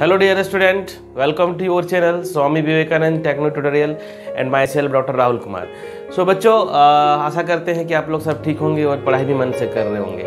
hello dear student welcome to your channel Swami Vivekananda techno tutorial and myself doctor Rahul Kumar so so, बच्चों आशा करते हैं कि आप लोग सब ठीक होंगे और पढ़ाई भी मन से कर रहे होंगे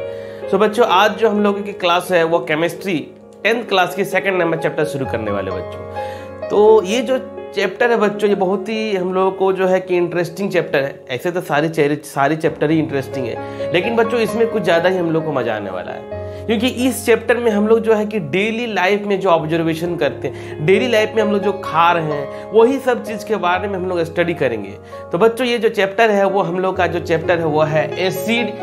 सो so, बच्चों आज जो हम लोगों की क्लास है वो केमिस्ट्री टेंथ क्लास की सेकेंड नंबर चैप्टर शुरू करने वाले बच्चों तो ये जो चैप्टर है बच्चों ये बहुत ही हम लोगों को जो है कि इंटरेस्टिंग चैप्टर है ऐसे तो सारे सारे चैप्टर ही इंटरेस्टिंग है लेकिन बच्चों इसमें कुछ ज़्यादा ही हम लोग को मजा आने वाला है क्योंकि इस चैप्टर में हम लोग जो है कि डेली लाइफ में जो ऑब्जर्वेशन करते हैं डेली लाइफ में हम लोग जो खा रहे हैं वही सब चीज़ के बारे में हम लोग स्टडी करेंगे तो बच्चों ये जो चैप्टर है वो हम लोग का जो चैप्टर है वो है एसिड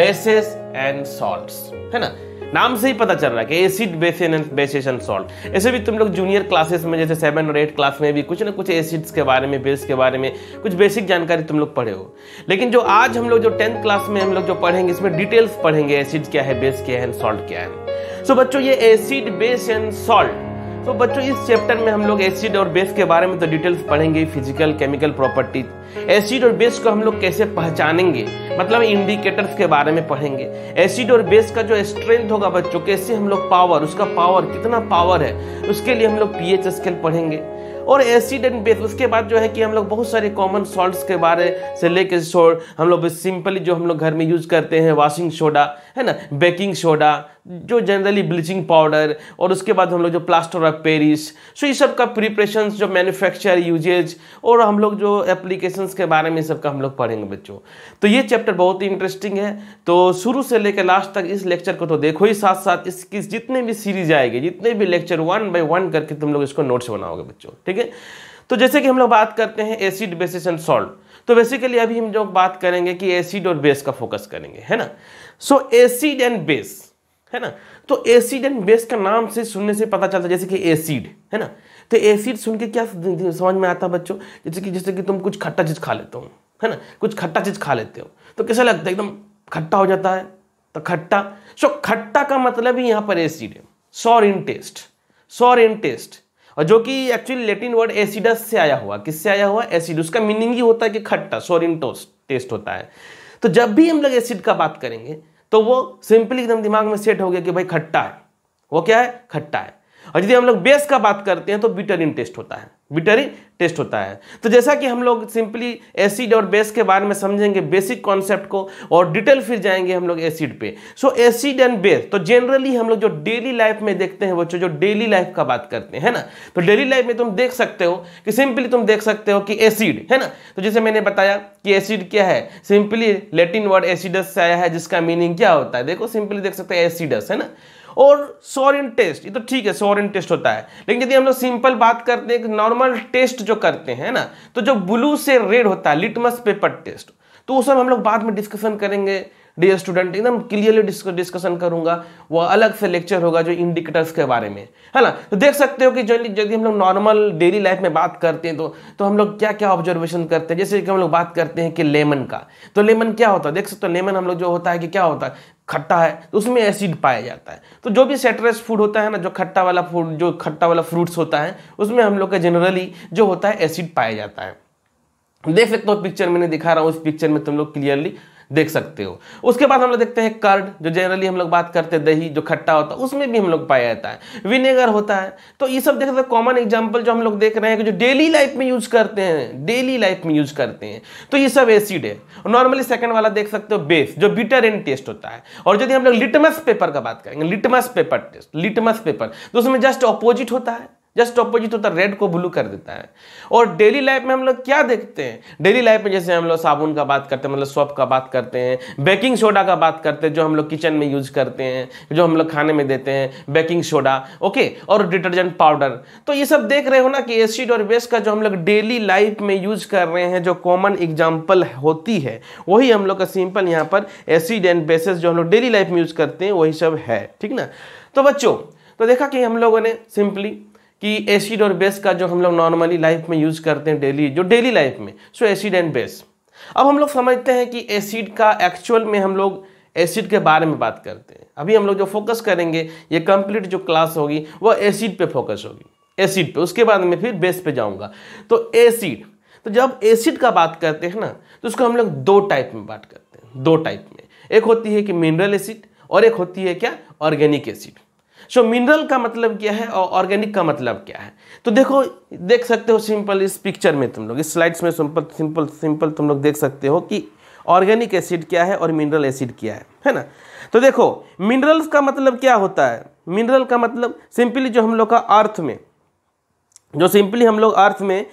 बेसिस एंड सॉल्ट है ना नाम से ही पता चल रहा है कि एसिड बेसिन बेसेशन सॉल्ट ऐसे भी तुम लोग जूनियर क्लासेस में जैसे सेवन और एट क्लास में भी कुछ ना कुछ एसिड्स के बारे में बेस के बारे में कुछ बेसिक जानकारी तुम लोग पढ़े हो लेकिन जो आज हम लोग जो टेंथ क्लास में हम लोग जो पढ़ेंगे इसमें डिटेल्स पढ़ेंगे एसिड क्या है बेस क्या है सॉल्ट क्या है सो so, बच्चों ये एसिड बेस एंड सॉल्ट तो बच्चों इस चैप्टर में हम लोग एसिड और बेस के बारे में तो डिटेल्स पढ़ेंगे फिजिकल केमिकल प्रॉपर्टीज एसिड और बेस को हम लोग कैसे पहचानेंगे मतलब इंडिकेटर्स के बारे में पढ़ेंगे एसिड और बेस का जो स्ट्रेंथ होगा बच्चों कैसे हम लोग पावर उसका पावर कितना पावर है उसके लिए हम लोग एच स्केल पढ़ेंगे और एसिड एंड बेस उसके बाद जो है कि हम लोग बहुत सारे कॉमन सॉल्ट्स के बारे से लेके हम लोग सिंपली जो हम लोग घर में यूज करते हैं वॉशिंग सोडा है ना बेकिंग सोडा जो जनरली ब्लीचिंग पाउडर और उसके बाद हम लोग जो प्लास्टर ऑफ पेरिस सो ये सब का प्रिपरेशन जो मैन्युफैक्चर यूजेज और हम लोग जो एप्लीकेशन के बारे में सब का हम लोग पढ़ेंगे बच्चों तो ये चैप्टर बहुत ही इंटरेस्टिंग है तो शुरू से लेकर लास्ट तक इस लेक्चर को तो देखो ही साथ साथ इसकी जितने भी सीरीज आएगी जितने भी लेक्चर वन बाई वन करके तुम लोग इसको नोट्स बनाओगे बच्चों ठीक है तो जैसे कि हम लोग बात करते हैं एसिड बेसिस एंड सॉल्ट तो बेसिकली अभी हम जो बात करेंगे कि एसिड और बेस का फोकस करेंगे है ना सो एसिड एंड बेस है ना तो एसिड एंड बेस का नाम से सुनने से पता चलता है जैसे कि एसिड है ना तो एसिड सुन के क्या समझ में आता है बच्चों जैसे कि जैसे कि तुम कुछ खट्टा चीज़ खा लेते हो है ना कुछ खट्टा चीज़ खा लेते हो तो कैसा लगता है एकदम खट्टा हो जाता है तो खट्टा सो खट्टा का मतलब ही यहाँ पर एसिड है sour in taste sour in taste और जो कि एक्चुअली लेटिन वर्ड एसिडस से आया हुआ किससे आया हुआ एसिड उसका मीनिंग ही होता है कि खट्टा सॉर इन टेस्ट होता है तो जब भी हम लोग एसिड का बात करेंगे तो वो सिंपली एकदम दिमाग में सेट हो गया कि भाई खट्टा है वो क्या है खट्टा है और यदि हम लोग बेस का बात करते हैं तो बिटरिन टेस्ट होता है बिटरी टेस्ट होता है तो जैसा कि हम लोग सिंपली एसिड और बेस के बारे में समझेंगे बेसिक कॉन्सेप्ट को और डिटेल फिर जाएंगे हम लोग एसिड पे सो एसिड एंड बेस तो जनरली हम लोग जो डेली लाइफ में देखते हैं बच्चों जो डेली लाइफ का बात करते हैं ना तो डेली लाइफ में तुम देख सकते हो कि सिंपली तुम देख सकते हो कि एसिड है ना तो जैसे मैंने बताया कि एसिड क्या है सिंपली लेटिन वर्ड एसिडस से आया है जिसका मीनिंग क्या होता है देखो सिंपली देख सकते हैं एसिडस है ना और सोरेन टेस्ट ये तो ठीक है सोरेन टेस्ट होता है लेकिन यदि हम लोग सिंपल बात करते हैं नॉर्मल टेस्ट जो करते हैं ना तो जो ब्लू से रेड होता है लिटमस पेपर टेस्ट तो उस सब हम लोग बाद में डिस्कशन करेंगे डियर स्टूडेंट एकदम क्लियरली डिस्कशन करूंगा वो अलग से लेक्चर होगा जो इंडिकेटर्स के बारे में है ना तो देख सकते हो कि जो यदि हम लोग नॉर्मल डेली लाइफ में बात करते हैं तो, तो हम लोग क्या क्या ऑब्जर्वेशन करते हैं जैसे कि हम लोग बात करते हैं कि लेमन का तो लेमन क्या होता है देख सकते हो लेमन हम लोग जो होता है कि क्या होता है खट्टा है तो उसमें एसिड पाया जाता है तो जो भी सेट्रस फूड होता है ना जो खट्टा वाला फूड जो खट्टा वाला फ्रूट्स होता है उसमें हम लोग का जनरली जो होता है एसिड पाया जाता है देख सकते हो पिक्चर मैंने दिखा रहा हूँ उस पिक्चर में तुम लोग क्लियरली देख सकते हो उसके बाद हम लोग देखते हैं कर्ड जो जनरली हम लोग बात करते हैं दही जो खट्टा होता है उसमें भी हम लोग पाया जाता है विनेगर होता है तो ये सब देख सकते कॉमन एग्जाम्पल जो हम लोग देख रहे हैं कि जो डेली लाइफ में यूज करते हैं डेली लाइफ में यूज करते हैं तो ये सब एसिड है नॉर्मली सेकंड वाला देख सकते हो बेस जो बिटर एंड टेस्ट होता है और यदि हम लोग लिटमस पेपर का बात करेंगे litmus paper test litmus paper तो उसमें जस्ट अपोजिट होता है जस्ट ऑपोजिट होता है रेड को ब्लू कर देता है और डेली लाइफ में हम लोग क्या देखते हैं डेली लाइफ में जैसे हम लोग साबुन का बात करते हैं मतलब सोप का बात करते हैं बेकिंग सोडा का बात करते हैं जो हम लोग किचन में यूज करते हैं जो हम लोग खाने में देते हैं बेकिंग सोडा ओके और डिटर्जेंट पाउडर तो ये सब देख रहे हो ना कि एसिड और बेस का जो हम लोग डेली लाइफ में यूज कर रहे हैं जो कॉमन एग्जाम्पल होती है वही हम लोग का सिंपल यहाँ पर एसिड एंड बेसिस जो हम लोग डेली लाइफ में यूज करते हैं वही सब है ठीक ना तो बच्चों तो देखा कि हम लोगों ने सिंपली कि एसिड और बेस का जो हम लोग नॉर्मली लाइफ में यूज़ करते हैं डेली जो डेली लाइफ में सो एसिड एंड बेस अब हम लोग समझते हैं कि एसिड का एक्चुअल में हम लोग एसिड के बारे में बात करते हैं अभी हम लोग जो फोकस करेंगे ये कंप्लीट जो क्लास होगी वह एसिड पे फोकस होगी एसिड पे उसके बाद में फिर बेस पे जाऊंगा तो एसिड तो जब एसिड का बात करते हैं ना तो उसको हम लोग दो टाइप में बात करते हैं दो टाइप में एक होती है कि मिनरल एसिड और एक होती है क्या ऑर्गेनिक एसिड सो मिनरल का मतलब क्या है और ऑर्गेनिक का मतलब क्या है तो देखो देख सकते हो सिंपल इस पिक्चर में तुम लोग इस स्लाइड्स में सिंपल सिंपल सिंपल तुम लोग देख सकते हो कि ऑर्गेनिक एसिड क्या है और मिनरल एसिड क्या है है ना तो देखो मिनरल्स का मतलब क्या होता है मिनरल का मतलब सिंपली जो हम लोग का अर्थ में जो सिंपली हम लोग अर्थ में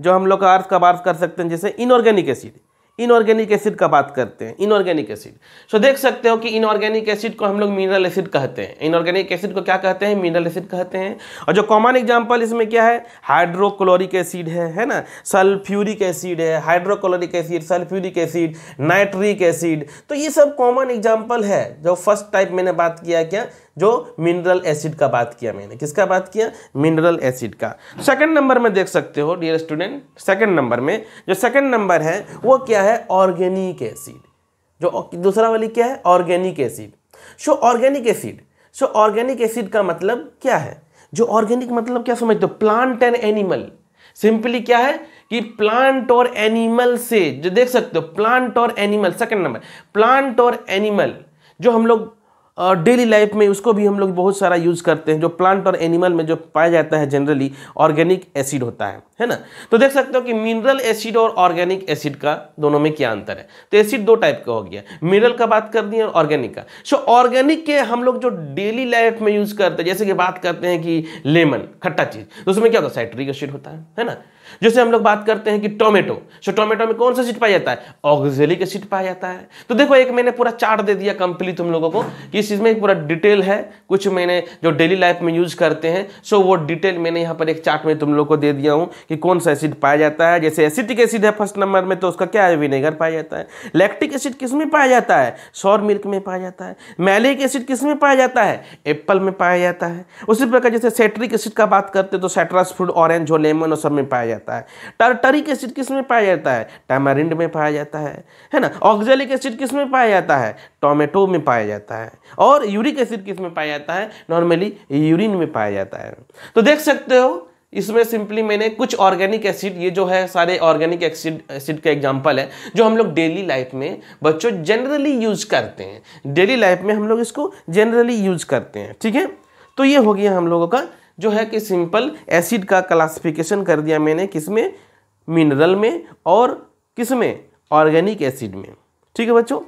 जो हम लोग का अर्थ का बात कर सकते हैं जैसे इनऑर्गेनिक एसिड इनऑर्गेनिक एसिड का बात करते हैं इनऑर्गेनिक एसिड सो देख सकते हो कि इनऑर्गेनिक एसिड को हम लोग मिनरल एसिड कहते हैं इनऑर्गेनिक एसिड को क्या कहते हैं मिनरल एसिड कहते हैं और जो कॉमन एग्जाम्पल इसमें क्या है हाइड्रोक्लोरिक एसिड है है ना सल्फ्यूरिक एसिड है hydrochloric acid sulphuric acid nitric acid तो ये सब कॉमन एग्जाम्पल है जो फर्स्ट टाइप मैंने बात किया क्या जो मिनरल एसिड का बात किया मैंने किसका बात किया मिनरल एसिड का सेकंड नंबर में देख सकते हो डियर स्टूडेंट सेकंड नंबर में जो सेकंड नंबर है वो क्या है ऑर्गेनिक एसिड जो दूसरा वाली क्या है organic acid so organic acid so organic acid का मतलब क्या है जो ऑर्गेनिक मतलब क्या समझते हो प्लांट एंड एनिमल सिंपली क्या है कि प्लांट और एनिमल से जो देख सकते हो प्लांट और एनिमल सेकंड नंबर प्लांट और एनिमल जो हम लोग डेली लाइफ में उसको भी हम लोग बहुत सारा यूज़ करते हैं जो प्लांट और एनिमल में जो पाया जाता है जनरली ऑर्गेनिक एसिड होता है है ना तो देख सकते हो कि मिनरल एसिड और ऑर्गेनिक एसिड का दोनों में क्या अंतर है तो एसिड दो टाइप का हो गया मिनरल का बात कर दी और ऑर्गेनिक का सो ऑर्गेनिक के हम लोग जो डेली लाइफ में यूज़ करते हैं जैसे कि बात करते हैं कि लेमन खट्टा चीज़ तो उसमें क्या होता है साइट्रिक एसिड होता है है ना जैसे हम लोग बात करते हैं कि टोमेटो सो टोमेटो में कौन सा सीट पाया जाता है ऑक्जेलिक एसिड पाया जाता है तो देखो एक मैंने पूरा चार्ट दे दिया कंप्लीट तुम लोगों को कि इस चीज़ में पूरा डिटेल है कुछ मैंने जो डेली लाइफ में यूज करते हैं सो वो डिटेल मैंने यहाँ पर एक चार्ट में तुम लोग को दे दिया हूँ कि कौन सा एसिड पाया जाता है जैसे एसिटिक एसिड है फर्स्ट नंबर में तो उसका क्या है विनेगर पाया जाता है लैक्टिक एसिड किस में पाया जाता है सौर मिल्क में पाया जाता है मैलिक एसिड किस में पाया जाता है एप्पल में पाया जाता है उसी प्रकार जैसे सेट्रिक एसिड का बात करते तो सेट्रस फ्रूट ऑरेंज हो लेमन और सब में पाया जाता है जाता है टार्टरिक एसिड किस में पाया जाता है टैमरिंड में पाया जाता है है ना ऑक्जेलिक एसिड किस में पाया जाता है टोमेटो में पाया जाता है और यूरिक एसिड किस में पाया जाता है नॉर्मली यूरिन में पाया जाता है तो देख सकते हो इसमें सिंपली मैंने कुछ ऑर्गेनिक एसिड ये जो है सारे ऑर्गेनिक एसिड एसिड का एग्जांपल है जो हम लोग डेली लाइफ में बच्चों जनरली यूज करते हैं डेली लाइफ में हम लोग इसको जनरली यूज करते हैं ठीक है तो ये हो गया हम लोगों का जो है कि सिंपल एसिड का क्लासिफिकेशन कर दिया मैंने किस में मिनरल में और किस में ऑर्गेनिक एसिड में ठीक है बच्चों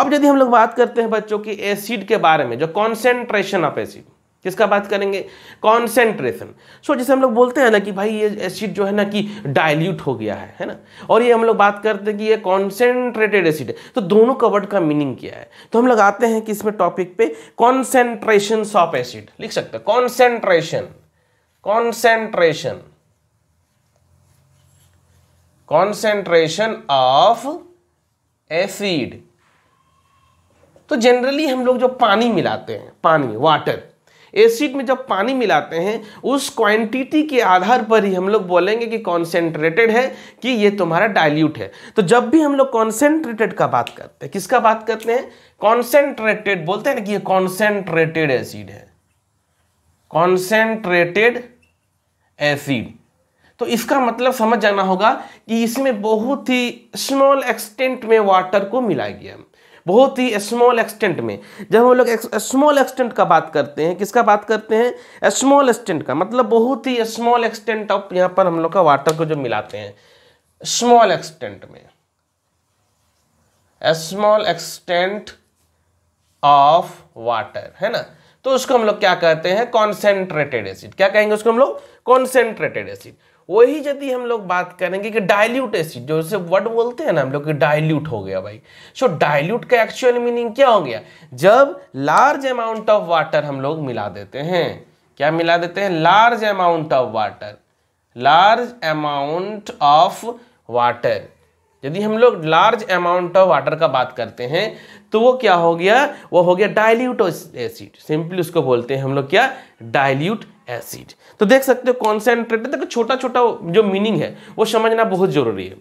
अब यदि हम लोग बात करते हैं बच्चों की एसिड के बारे में जो कॉन्सेंट्रेशन ऑफ एसिड किसका बात करेंगे कॉन्सेंट्रेशन सो so, जैसे हम लोग बोलते हैं ना कि भाई ये एसिड जो है ना कि डाइल्यूट हो गया है है ना और ये हम लोग बात करते हैं कि ये कॉन्सेंट्रेटेड एसिड है तो दोनों का वर्ड का मीनिंग क्या है तो हम लोग आते हैं कि इसमें टॉपिक पे कॉन्सेंट्रेशन ऑफ एसिड लिख सकते हैं concentration concentration concentration of acid तो जनरली हम लोग जो पानी मिलाते हैं पानी वाटर एसिड में जब पानी मिलाते हैं उस क्वांटिटी के आधार पर ही हम लोग बोलेंगे कि कॉन्सेंट्रेटेड है कि ये तुम्हारा डाइल्यूट है तो जब भी हम लोग कॉन्सेंट्रेटेड का बात करते हैं किसका बात करते हैं कॉन्सेंट्रेटेड बोलते हैं ना कि ये कॉन्सेंट्रेटेड एसिड है कॉन्सेंट्रेटेड एसिड तो इसका मतलब समझ जाना होगा कि इसमें बहुत ही स्मॉल एक्सटेंट में वाटर को मिलाया गया बहुत ही स्मॉल एक्सटेंट में जब हम लोग स्मॉल एक्सटेंट का बात करते हैं किसका बात करते हैं स्मॉल एक्सटेंट का मतलब बहुत ही स्मॉल एक्सटेंट ऑफ यहाँ पर हम लोग का वाटर को जो मिलाते हैं स्मॉल एक्सटेंट में स्मॉल एक्सटेंट ऑफ वाटर है ना तो उसको हम लोग क्या कहते हैं कॉन्सेंट्रेटेड एसिड क्या कहेंगे उसको हम लोग कॉन्सेंट्रेटेड एसिड वही यदि हम लोग बात करेंगे कि डायल्यूट एसिड जो से वर्ड बोलते हैं ना हम लोग कि डायल्यूट हो गया भाई सो so, डायल्यूट का एक्चुअल मीनिंग क्या हो गया जब लार्ज अमाउंट ऑफ वाटर हम लोग मिला देते हैं क्या मिला देते हैं large amount of water large amount of water यदि हम लोग लार्ज अमाउंट ऑफ वाटर का बात करते हैं तो वो क्या हो गया वो हो गया डायल्यूट एसिड सिंपली उसको बोलते हैं हम लोग क्या डायल्यूट एसिड तो देख सकते हो कॉन्सेंट्रेटेड देखो छोटा छोटा जो मीनिंग है वो समझना बहुत जरूरी है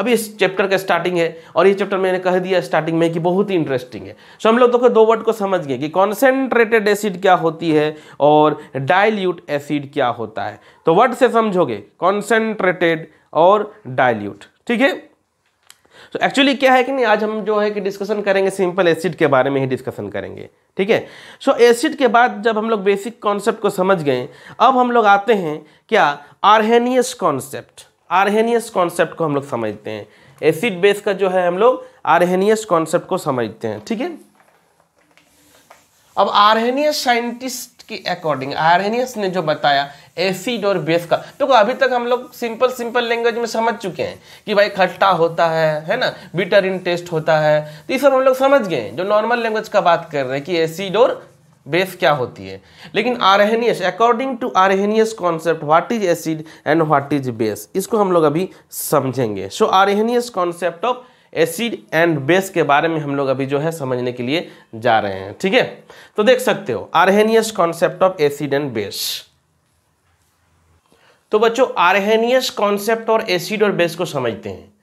अभी इस चैप्टर का स्टार्टिंग है और ये चैप्टर मैंने कह दिया स्टार्टिंग में कि बहुत ही इंटरेस्टिंग है सो हम लोग देखो दो वर्ड को समझ गए कि कॉन्सेंट्रेटेड एसिड क्या होती है और डायल्यूट एसिड क्या होता है तो वर्ड से समझोगे कॉन्सेंट्रेटेड और डायल्यूट ठीक है तो एक्चुअली क्या है कि नहीं आज हम जो है कि डिस्कशन करेंगे सिंपल एसिड के बारे में ही डिस्कशन करेंगे ठीक है सो एसिड के बाद जब हम लोग बेसिक कॉन्सेप्ट को समझ गए अब हम लोग आते हैं क्या आरहेनियस कॉन्सेप्ट आरहेनियस कॉन्सेप्ट को हम लोग समझते हैं एसिड बेस का जो है हम लोग आरहेनियस कॉन्सेप्ट को समझते हैं ठीक है अब आरहेनियस साइंटिस्ट के अकॉर्डिंग आरएनएस ने जो बताया एसिड और बेस का देखो तो अभी तक हम लोग सिंपल सिंपल लैंग्वेज में समझ चुके हैं कि भाई खट्टा होता है है ना बिटर इन टेस्ट होता है तो ये सब हम लोग समझ गए जो नॉर्मल लैंग्वेज का बात कर रहे हैं कि एसिड और बेस क्या होती है लेकिन Arrhenius according to Arrhenius concept what is acid and what is base इसको हम लोग अभी समझेंगे so Arrhenius concept of acid and base के बारे में हम लोग अभी जो है समझने के लिए जा रहे हैं ठीक है तो देख सकते हो Arrhenius concept of acid and base तो बच्चों आर्हेनियस कॉन्सेप्ट और एसिड और बेस को समझते हैं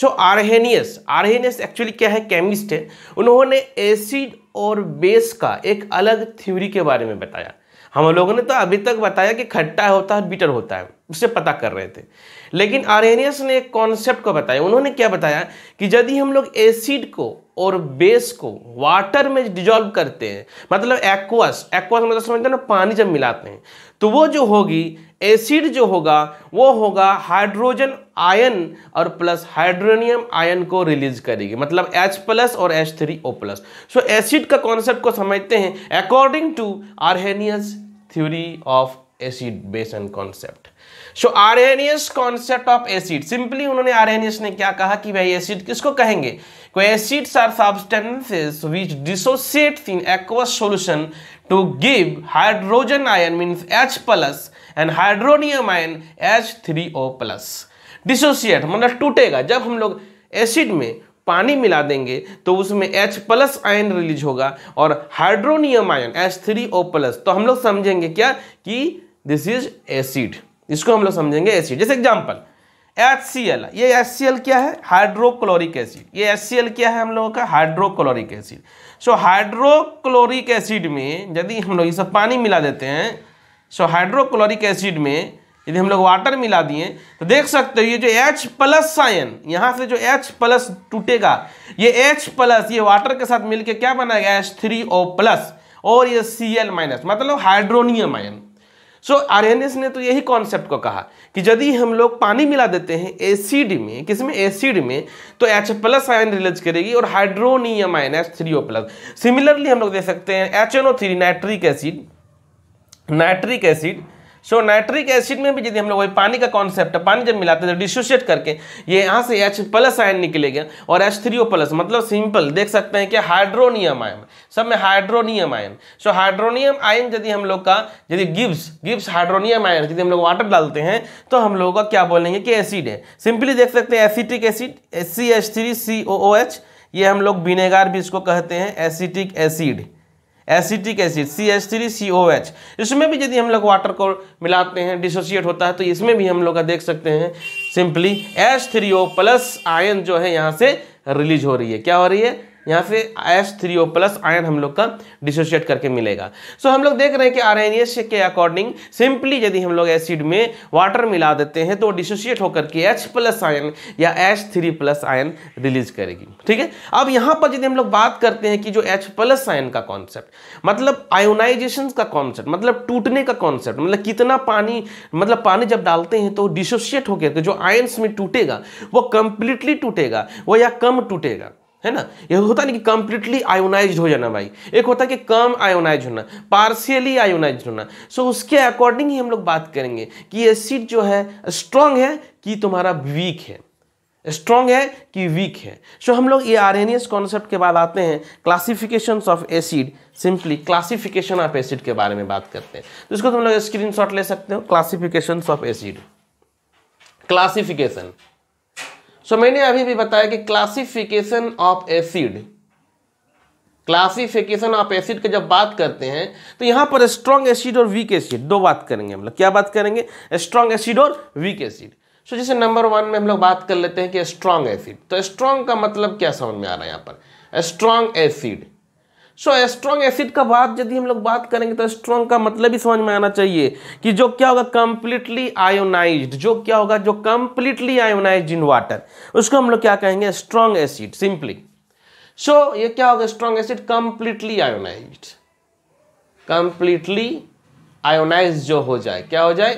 सो आर्हेनियस आर्हेनियस एक्चुअली क्या है केमिस्ट है उन्होंने एसिड और बेस का एक अलग थ्योरी के बारे में बताया हम लोगों ने तो अभी तक बताया कि खट्टा होता है बिटर होता है उसे पता कर रहे थे लेकिन आरेनियस ने एक कॉन्सेप्ट को बताया उन्होंने क्या बताया कि यदि हम लोग एसिड को और बेस को वाटर में डिजॉल्व करते हैं मतलब एक्वास एक्वास मतलब समझते हैं ना पानी जब मिलाते हैं तो वो जो होगी एसिड जो होगा वो होगा हाइड्रोजन आयन और प्लस हाइड्रोनियम आयन को रिलीज करेगी मतलब एच प्लस और H three O plus so acid का कॉन्सेप्ट को समझते हैं according to Arrhenius theory of acid base and concept so Arrhenius concept of acid simply उन्होंने आरएनएस ने क्या कहा कि भाई एसिड किसको कहेंगे acids are substances which dissociates in aqueous solution to give hydrogen ion means H plus and hydronium ion H three O plus dissociate मतलब टूटेगा जब हम लोग एसिड में पानी मिला देंगे तो उसमें एच प्लस आयन रिलीज होगा और hydronium ion H three O plus तो हम लोग समझेंगे क्या कि दिस इज एसिड इसको हम लोग समझेंगे एसिड जैसे एग्जाम्पल एच सी एल ये एच सी एल क्या है हाइड्रोक्लोरिक एसिड ये एच क्या है हम लोगों का hydrochloric acid so hydrochloric acid में यदि हम लोग ये सब पानी मिला देते हैं सो हाइड्रोक्लोरिक एसिड में यदि हम लोग वाटर मिला दिए तो देख सकते हो ये जो H प्लस आयन यहाँ से जो H प्लस टूटेगा ये H प्लस ये वाटर के साथ मिलके क्या बनाएगा एच थ्री ओ प्लस और ये Cl माइनस मतलब हाइड्रोनियम आयन सो आर्यनिस ने तो यही कॉन्सेप्ट को कहा कि यदि हम लोग पानी मिला देते हैं एसिड में किसमें एसिड में तो एच प्लस आयन रिलीज करेगी और hydronium ion H three O plus similarly हम लोग देख सकते हैं H N O three nitric acid nitric acid so nitric acid में भी यदि हम लोग वही पानी का कॉन्सेप्ट है पानी जब मिलाते हैं तो डिसोशिएट करके ये यहाँ से एच प्लस आयन निकलेगा और एच थ्री ओ प्लस मतलब सिंपल देख सकते हैं कि हाइड्रोनियम आयन सब में hydronium ion so hydronium ion यदि हम लोग का यदि गिब्स गिब्स हाइड्रोनियम आयन यदि हम लोग वाटर डालते हैं तो हम लोगों का क्या बोलेंगे कि एसिड है सिंपली देख सकते हैं acetic acid C H three C O O H ये हम लोग विनेगार भी इसको कहते हैं acetic acid acetic acid C H three C O H इसमें भी यदि हम लोग वाटर को मिलाते हैं डिसोसिएट होता है तो इसमें भी हम लोग देख सकते हैं simply H three O plus ion जो है यहाँ से रिलीज हो रही है क्या हो रही है यहाँ से S three O plus ion हम लोग का डिसोशिएट करके मिलेगा सो so, हम लोग देख रहे हैं कि आर के अकॉर्डिंग सिंपली यदि हम लोग एसिड में वाटर मिला देते हैं तो डिसोशिएट होकर के एच प्लस आयन या H three plus ion release करेगी ठीक है अब यहाँ पर यदि हम लोग बात करते हैं कि जो एच प्लस आयन का कॉन्सेप्ट मतलब आयोनाइजेशन का कॉन्सेप्ट मतलब टूटने का कॉन्सेप्ट मतलब कितना पानी मतलब पानी जब डालते हैं तो डिसोशिएट होकर के जो आयन्स में टूटेगा वो कंप्लीटली टूटेगा वो या कम टूटेगा है ना यह होता नहीं कि कंप्लीटली आयोनाइज हो जाना भाई एक होता है कि कम आयोनाइज होना पार्शियली आयोनाइज होना सो so, उसके अकॉर्डिंग ही हम लोग बात करेंगे कि एसिड जो है स्ट्रांग है कि तुम्हारा वीक है स्ट्रांग है कि वीक है सो so, हम लोग ये आर कॉन्सेप्ट के बाद आते हैं classification of acid simply classification of acid के बारे में बात करते हैं तो इसको तुम लोग स्क्रीनशॉट ले सकते हो classification of acid classification so so, मैंने अभी भी बताया कि classification of acid classification of acid की जब बात करते हैं तो यहां पर स्ट्रॉन्ग एसिड और वीक एसिड दो बात करेंगे हम लोग क्या बात करेंगे स्ट्रॉन्ग एसिड और वीक एसिड सो जैसे नंबर वन में हम लोग बात कर लेते हैं कि स्ट्रॉन्ग एसिड तो स्ट्रॉन्ग का मतलब क्या समझ में आ रहा है यहां पर strong acid so strong acid का बात यदि हम लोग बात करेंगे तो स्ट्रॉन्ग का मतलब ही समझ में आना चाहिए कि जो क्या होगा कंप्लीटली आयोनाइज जो क्या होगा जो कंप्लीटली आयोनाइज इन वाटर उसको हम लोग क्या कहेंगे स्ट्रॉन्ग एसिड सिंपली सो ये क्या होगा strong acid completely ionize completely ionize जो हो जाए क्या हो जाए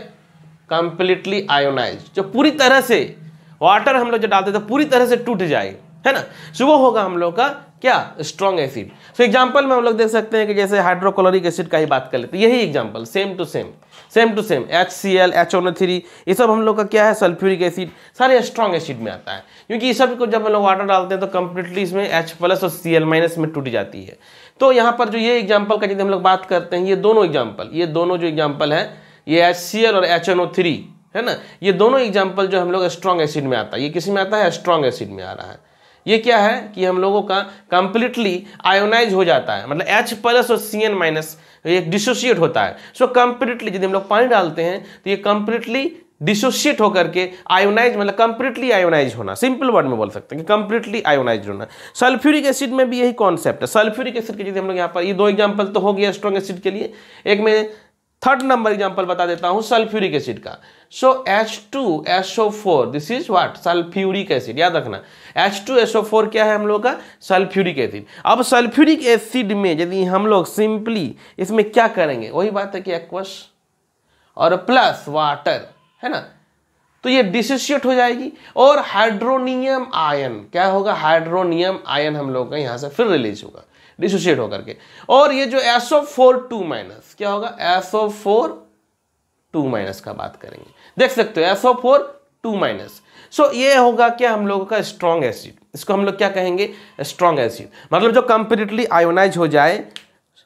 कंप्लीटली आयोनाइज जो पूरी तरह से वाटर हम लोग जो डालते थे तो पूरी तरह से टूट जाए है ना सो वो होगा हम लोग का क्या स्ट्रॉन्ग एसिड सो एग्जाम्पल में हम लोग देख सकते हैं कि जैसे हाइड्रोक्लोरिक एसिड का ही बात कर लेते हैं यही example same to same same to same H C L H O three ये सब हम लोग का क्या है सल्फ्यूरिक एसिड सारे स्ट्रॉन्ग एसिड में आता है क्योंकि ये सब को जब हम लोग वाटर डालते हैं तो कंप्लीटली इसमें एच प्लस और सी एल माइनस में टूट जाती है तो यहाँ पर जो ये एग्जाम्पल का यदि हम लोग बात करते हैं ये दोनों एग्जाम्पल ये दोनों जो एग्जाम्पल है ये एच सी एल और एच एन ओ थ्री है ना ये दोनों एग्जाम्पल जो हम लोग स्ट्रॉन्ग एसिड में आता है ये किसी में आता है स्ट्रॉन्ग एसिड में आ रहा है ये क्या है कि हम लोगों का कंप्लीटली आयोनाइज हो जाता है मतलब एच प्लस और सी एन माइनस एक डिसोशिएट होता है सो कंप्लीटली यदि हम लोग पानी डालते हैं तो ये कंप्लीटली डिसोशिएट होकर के आयोनाइज मतलब कंप्लीटली आयोनाइज होना सिंपल वर्ड में बोल सकते हैं कि कंप्लीटली आयोनाइज होना सल्फ्यूरिक एसिड में भी यही कॉन्सेप्ट है सल्फ्यूरिक एसिड के यदि हम लोग यहाँ पर ये दो एग्जांपल तो हो गया स्ट्रॉन्ग एसिड के लिए एक में थर्ड नंबर एग्जाम्पल बता देता हूँ सल्फ्यूरिक एसिड का so H two S O four this is what sulphuric acid याद रखना H two S O four क्या है हम लोग का सल्फ्यूरिक एसिड अब सल्फ्यूरिक एसिड में यदि हम लोग सिंपली इसमें क्या करेंगे वही बात है कि एक्वस और प्लस वाटर है ना तो ये डिसोशिएट हो जाएगी और हाइड्रोनियम आयन क्या होगा हाइड्रोनियम आयन हम लोग का यहाँ से फिर रिलीज होगा डिसोशिएट होकर के और ये जो एसओ फोर टू माइनस क्या होगा एसओ फोर टू माइनस का बात करेंगे देख सकते हो S O four two minus so ये होगा क्या हम लोगों का स्ट्रॉन्ग एसिड इसको हम लोग क्या कहेंगे स्ट्रॉन्ग एसिड मतलब जो कंप्लीटली आयोनाइज हो जाए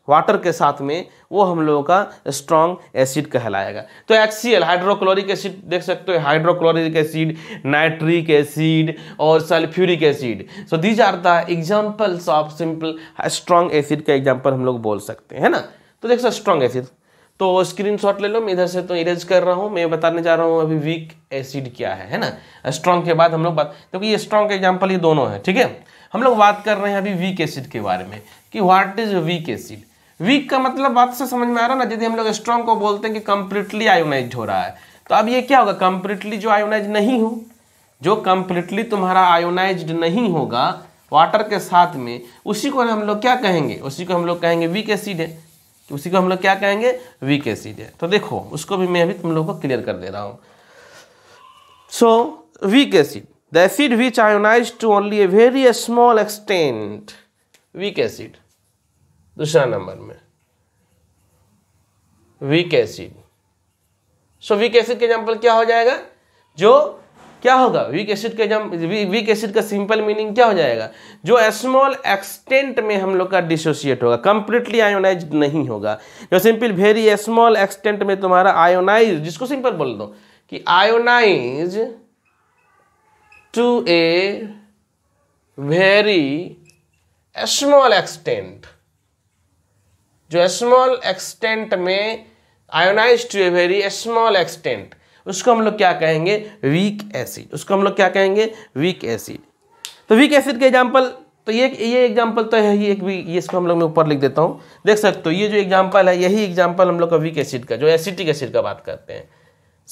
वाटर के साथ में वो हम लोगों का स्ट्रॉन्ग एसिड कहलाएगा तो एक्सीएल हाइड्रोक्लोरिक एसिड देख सकते हो हाइड्रोक्लोरिक एसिड नाइट्रिक एसिड और sulphuric acid so these are the examples of simple strong acid का एग्जाम्पल हम लोग बोल सकते हैं ना तो देख सकते स्ट्रॉन्ग एसिड तो स्क्रीन शॉट ले लो मैं इधर से तो इरेज कर रहा हूँ मैं बताने जा रहा हूँ अभी वीक एसिड क्या है है ना स्ट्रॉन्ग के बाद हम लोग बात क्योंकि ये स्ट्रॉन्ग का एग्जाम्पल ये दोनों है ठीक है हम लोग बात कर रहे हैं अभी वीक एसिड के बारे में कि what is weak acid weak का मतलब बात से समझ में आ रहा है ना यदि हम लोग स्ट्रॉन्ग को बोलते हैं कि कंप्लीटली आयोनाइज हो रहा है तो अब ये क्या होगा कंप्लीटली जो आयोनाइज नहीं हो जो कंप्लीटली तुम्हारा आयोनाइज नहीं होगा वाटर के साथ में उसी को हम लोग क्या कहेंगे उसी को हम लोग कहेंगे वीक एसिड है उसी को हम लोग क्या कहेंगे वीक एसिड है तो देखो उसको भी मैं अभी तुम लोग को क्लियर कर दे रहा हूँ so weak acid the acid which ionize to only a very small extent weak acid दूसरा नंबर में weak acid so weak acid के एग्जाम्पल क्या हो जाएगा जो क्या होगा वीक एसिड के एग्जाम वीक एसिड का सिंपल मीनिंग क्या हो जाएगा जो स्मॉल एक्सटेंट में हम लोग का डिसोसिएट होगा कंप्लीटली आयोनाइज नहीं होगा जो सिंपल वेरी स्मॉल एक्सटेंट में तुम्हारा आयोनाइज जिसको सिंपल बोल दो कि ionize to a very small extent जो स्मॉल एक्सटेंट में ionize to a very small extent उसको हम लोग क्या कहेंगे वीक एसिड उसको हम लोग क्या कहेंगे वीक एसिड तो वीक एसिड के एग्जाम्पल तो ये ये एग्जाम्पल तो है ही एक भी ये इसको हम लोग मैं ऊपर लिख देता हूँ देख सकते हो ये जो एग्जाम्पल है यही एग्जाम्पल हम लोग का वीक एसिड का जो एसिटिक एसिड का बात करते हैं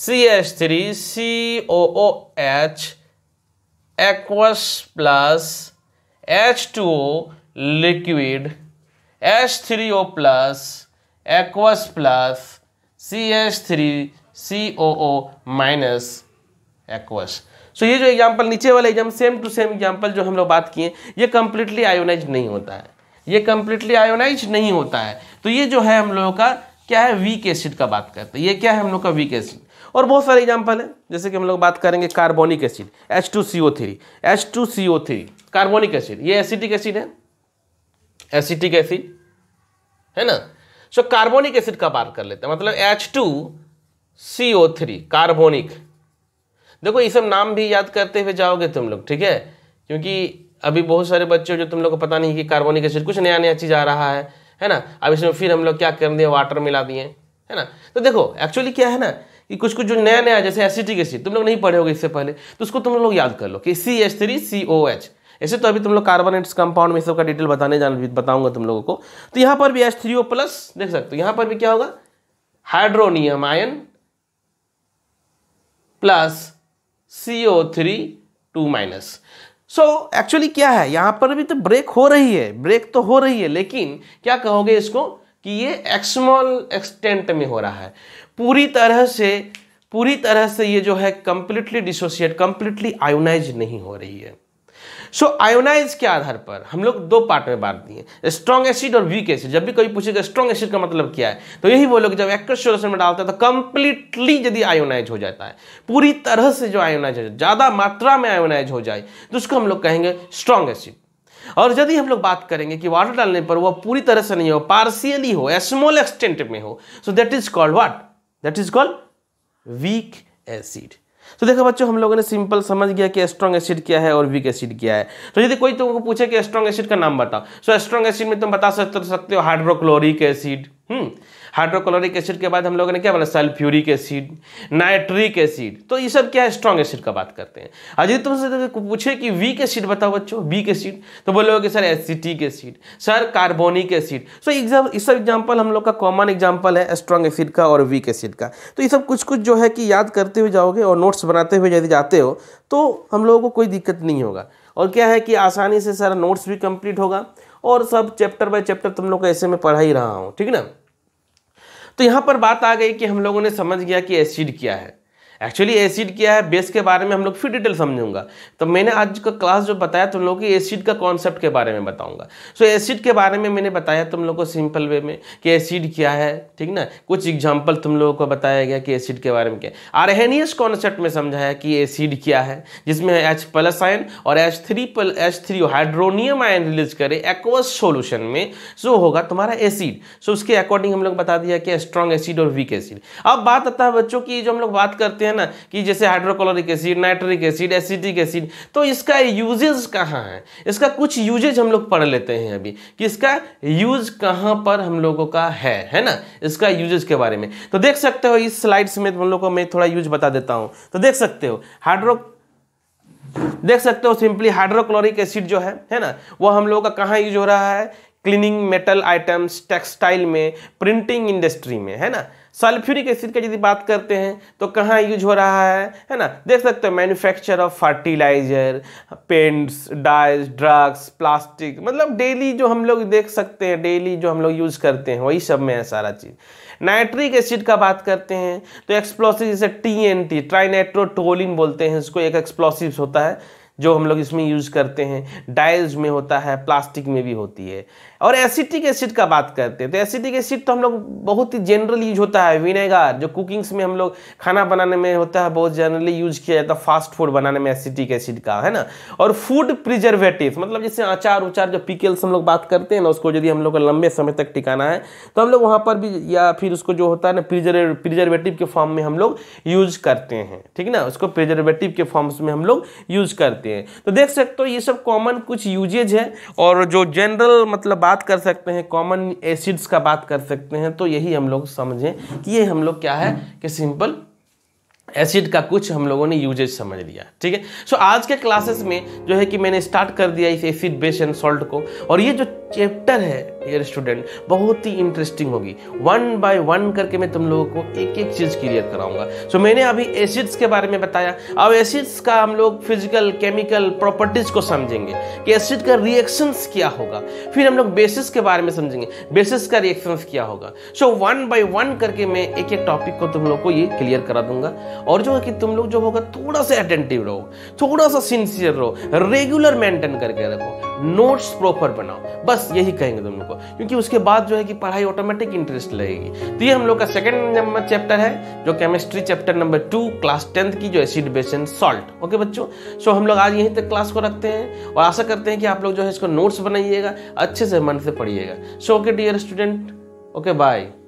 C H three C O O H aqueous plus H two O liquid H three O plus aqueous plus C S three C O O minus aqueous so ये जो example नीचे वाला exam same to same example जो हम लोग बात किए ये कम्प्लीटली आयोनाइज नहीं होता है ये कम्प्लीटली आयोनाइज नहीं होता है तो ये जो है हम लोगों का क्या है वीक एसिड का बात करते हैं ये क्या है हम लोग का वीक एसिड और बहुत सारे एग्जाम्पल हैं जैसे कि हम लोग बात करेंगे carbonic acid H two C O three H two C O three carbonic acid ये एसिडिक एसिड है एसिटिक एसिड है ना सो कार्बोनिक एसिड का बात कर लेते हैं मतलब H two C O three carbonic देखो ये सब नाम भी याद करते हुए जाओगे तुम लोग ठीक है क्योंकि अभी बहुत सारे बच्चे जो तुम लोग को पता नहीं कि कार्बोनिक एसिड कुछ नया नया चीज़ आ रहा है है ना अब इसमें फिर हम लोग क्या कर दिए वाटर मिला दिए है ना तो देखो एक्चुअली क्या है ना कि कुछ कुछ जो नया नया जैसे एसिटिक एसिड तुम लोग नहीं पढ़े होगे इससे पहले तो उसको तुम लोग याद कर लो कि C H three C O H ऐसे तो अभी तुम लोग कार्बोनेट्स कंपाउंड में सबका डिटेल बताने जान बताऊंगा तुम लोगों को तो यहां पर भी एच थ्री ओ प्लस देख सकते हो यहां पर भी क्या होगा hydronium ion plus C O three two minus so so, actually क्या है यहां पर भी तो ब्रेक हो रही है ब्रेक तो हो रही है लेकिन क्या कहोगे इसको कि ये एक्समॉल एक्सटेंट में हो रहा है पूरी तरह से पूरी तरह से ये जो है कंप्लीटली डिसोसिएट कंप्लीटली आयोनाइज नहीं हो रही है सो so, आयोनाइज के आधार पर हम लोग दो पार्ट में बांट दिए स्ट्रॉन्ग एसिड और वीक एसिड जब भी कोई पूछेगा स्ट्रॉन्ग एसिड का मतलब क्या है तो यही वो लोग जब एक्व में डालते हैं तो कंप्लीटली यदि आयोनाइज हो जाता है पूरी तरह से जो आयोनाइज हो ज़्यादा मात्रा में आयोनाइज हो जाए तो उसको हम लोग कहेंगे स्ट्रॉन्ग एसिड और यदि हम लोग बात करेंगे कि वाटर डालने पर वह पूरी तरह से नहीं हो पार्सियली हो स्मॉल एक्सटेंट में हो so that is called what that is called weak acid तो देखो बच्चों हम लोगों ने सिंपल समझ गया कि स्ट्रॉन्ग एसिड क्या है और वीक एसिड क्या है तो यदि कोई तुमको पूछे कि स्ट्रॉन्ग एसिड का नाम बताओ सो स्ट्रॉन्ग एसिड में तुम बता सकते सकते हो hydrochloric acid hmm hydrochloric acid के बाद हम लोगों ने क्या बोला सल्फ्यूरिक एसिड नाइट्रिक एसिड तो ये सब क्या है स्ट्रॉन्ग एसिड का बात करते हैं अजय तुमसे तो पूछे कि वीक एसिड बताओ बच्चों वीक एसिड तो बोलोगे sir acetic acid sir carbonic acid so exam इस सब एग्जाम्पल हम लोग का कॉमन एग्जाम्पल है स्ट्रॉन्ग एसिड का और वीक एसिड का तो ये सब कुछ कुछ जो है कि याद करते हुए जाओगे और नोट्स बनाते हुए यदि जाते हो तो हम लोगों को कोई दिक्कत नहीं होगा और क्या है कि आसानी से सारा नोट्स भी कंप्लीट होगा और सब चैप्टर बाय चैप्टर तुम लोग ऐसे में पढ़ा ही रहा हूँ ठीक है ना तो यहाँ पर बात आ गई कि हम लोगों ने समझ गया कि एसिड क्या है एक्चुअली एसिड क्या है बेस के बारे में हम लोग फिर डिटेल समझूंगा तो मैंने आज का क्लास जो बताया तुम लोग की एसिड का कॉन्सेप्ट के बारे में बताऊंगा सो एसिड के बारे में मैंने बताया तुम लोग को सिंपल वे में कि एसिड क्या है ठीक ना कुछ एग्जाम्पल तुम लोगों को बताया गया कि एसिड के बारे में क्या है आरहेनियस कॉन्सेप्ट में समझाया कि एसिड क्या है जिसमें एच प्लस आयन और H three plus H three hydronium ion release करे एक्वस सोल्यूशन में सो होगा तुम्हारा एसिड सो उसके अकॉर्डिंग हम लोग बता दिया कि स्ट्रॉन्ग एसिड और वीक एसिड अब बात आता है बच्चों की जो हम लोग बात करते हैं हैं ना कि जैसे hydrochloric acid nitric acid acidic acid तो इसका यूजेज कहाँ है इसका कुछ यूजेज हम लोग पढ़ लेते हैं अभी कि इसका यूज कहाँ पर हम लोगों का है है ना इसका यूजेज के बारे में तो देख सकते हो इस स्लाइड्स में हम लोग को मैं थोड़ा यूज बता देता हूँ तो देख सकते हो हाइड्रो देख सकते हो सिंपली हाइड्रोक्लोरिक एसिड जो है है ना वो हम लोगों का कहाँ यूज हो रहा है क्लीनिंग मेटल आइटम्स टेक्सटाइल में प्रिंटिंग इंडस्ट्री में है ना सल्फ्यूरिक एसिड की यदि बात करते हैं तो कहाँ यूज हो रहा है है ना देख सकते हो manufacture of fertilizer paints dyes drugs plastic मतलब डेली जो हम लोग देख सकते हैं डेली जो हम लोग यूज करते हैं वही सब में है सारा चीज़ नाइट्रिक एसिड का बात करते हैं तो एक्सप्लोसिव जैसे टी एन टी ट्राइनाइट्रोटोलिन बोलते हैं उसको एक एक्सप्लोसिव होता है जो हम लोग इसमें यूज़ करते हैं डाइल्स में होता है प्लास्टिक में भी होती है और एसिटिक एसिड का बात करते हैं तो एसिटिक एसिड तो हम लोग बहुत ही जनरल यूज होता है विनेगार जो कुकिंग्स में हम लोग खाना बनाने में होता है बहुत जनरली यूज किया जाता है फास्ट फूड बनाने में एसिटिक एसिड का है ना और फूड प्रिजर्वेटिव मतलब जैसे अचार उचार जो पिकल्स हम लोग बात करते हैं ना उसको यदि हम लोग को लंबे समय तक टिकाना है तो हम लोग वहाँ पर भी या फिर उसको जो होता है ना प्रिजर्व प्रिजर्वेटिव के फॉर्म में हम लोग यूज करते हैं ठीक ना उसको प्रिजर्वेटिव के फॉर्म्स में हम लोग यूज करते हैं सकते हैं तो देख सकते हो ये सब कॉमन कुछ यूजेज है और जो जनरल मतलब बात कर सकते हैं कॉमन एसिड्स का बात कर सकते हैं तो यही हम लोग समझें कि ये हम लोग क्या है कि सिंपल एसिड का कुछ हम लोगों ने यूजेज समझ लिया ठीक है सो आज के क्लासेस में जो है कि मैंने स्टार्ट कर दिया इस एसिड बेस एंड सॉल्ट को और ये जो चैप्टर है ये स्टूडेंट बहुत ही इंटरेस्टिंग होगी वन बाय वन करके मैं तुम लोगों को एक एक चीज़ क्लियर कराऊंगा सो so, मैंने अभी एसिड्स के बारे में बताया अब एसिड्स का हम लोग फिजिकल केमिकल प्रॉपर्टीज़ को समझेंगे कि एसिड का रिएक्शंस क्या होगा फिर हम लोग बेसिस के बारे में समझेंगे बेसिस का रिएक्शंस क्या होगा सो वन बाय वन करके मैं एक एक टॉपिक को तुम लोग को ये क्लियर करा दूंगा और जो है कि तुम लोग जो होगा थोड़ा सा अटेंटिव रहो थोड़ा सा सिंसियर रहो रेगुलर मेंटेन करके रखो नोट्स प्रॉपर बनाओ बस यही कहेंगे तुम लोग को क्योंकि उसके बाद जो है कि पढ़ाई ऑटोमेटिक इंटरेस्ट लगेगी तो ये हम लोग का सेकेंड नंबर चैप्टर है जो chemistry chapter number two class tenth की जो acid base and salt okay बच्चों सो हम लोग आज यहीं तक क्लास को रखते हैं और आशा करते हैं कि आप लोग जो है इसको नोट्स बनाइएगा अच्छे से मन से पढ़िएगा so okay dear student okay bye